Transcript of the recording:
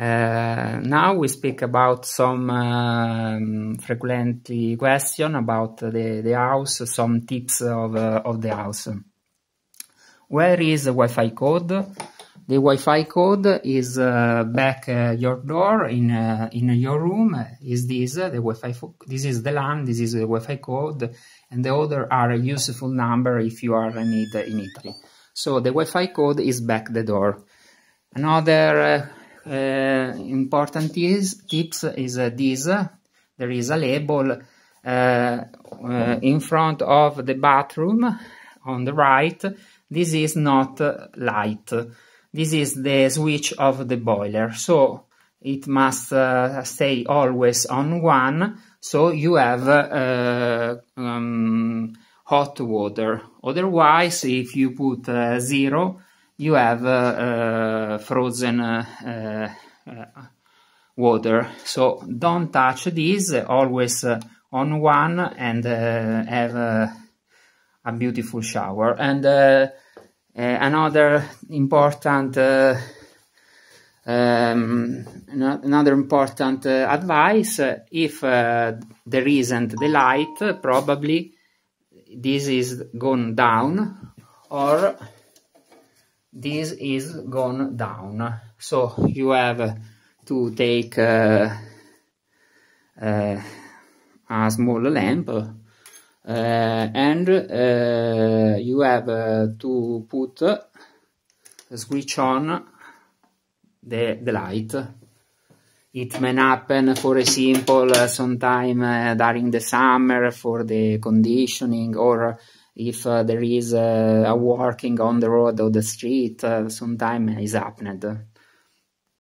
Uh, now we speak about some um, frequently question about the, the house, some tips of, uh, of the house. Where is the Wi-Fi code? The Wi-Fi code is uh, back uh, your door in uh, in your room. Is this uh, the Wi-Fi? This is the LAN. This is the Wi-Fi code, and the other are a useful number if you are in need in Italy. So the Wi-Fi code is back the door. Another Eh, important is, tips is uh, this. There is a label eh, eh, in front of the bathroom on the right. This is not light. This is the switch of the boiler. So it must uh, stay always on one so you have uh, um, hot water otherwise if you put uh, zero you have uh, uh, frozen uh, water. So don't touch these, always on one and have a beautiful shower. And another important um, another important uh, advice uh, if uh, there isn't the light probably this is gone down or this is gone down so you have to take uh, uh, a small lamp uh, and uh, you have uh, to put switch on the, the light it may happen for a simple sometime during the summer for the conditioning or if uh, there is uh, a walking on the road or the street, uh, sometimes is happened.